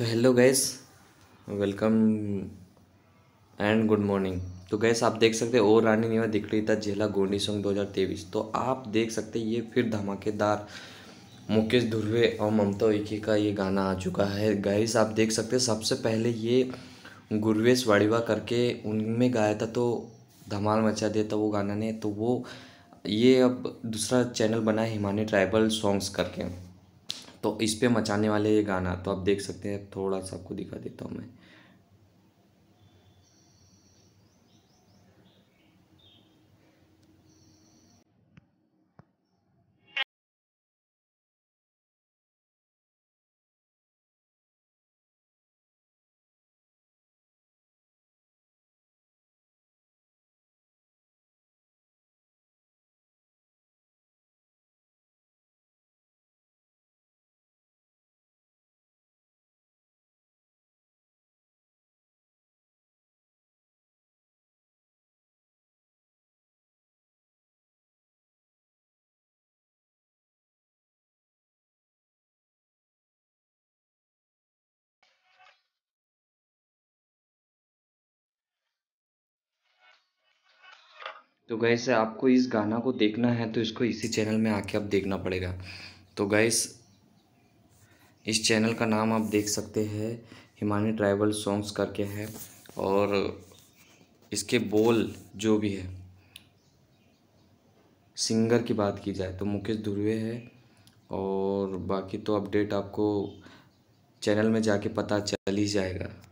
तो hello guys welcome and good morning तो guys आप देख सकते हैं ओ रानी नेवा दिख रही था जिला गोंडी सॉन्ग 2023 तो आप देख सकते ये फिर धमाकेदार मुकेश धुर्वे और ममता उइके का ये गाना आ चुका है गैस आप देख सकते सबसे पहले ये गुरवेश वाड़ीवा करके उनमें गाया था तो धमाल मचा दिया था वो गाना ने तो वो ये अब दूसरा चैनल बना है हिमानी ट्राइबल सॉन्ग्स करके तो इस पर मचाने वाले ये गाना तो आप देख सकते हैं थोड़ा सा आपको दिखा देता हूँ मैं तो गैस आपको इस गाना को देखना है तो इसको इसी चैनल में आके आप देखना पड़ेगा तो गैस इस चैनल का नाम आप देख सकते हैं हिमानी ट्राइबल सॉन्ग्स करके है और इसके बोल जो भी है सिंगर की बात की जाए तो मुकेश धुरवे है और बाकी तो अपडेट आपको चैनल में जाके पता चल ही जाएगा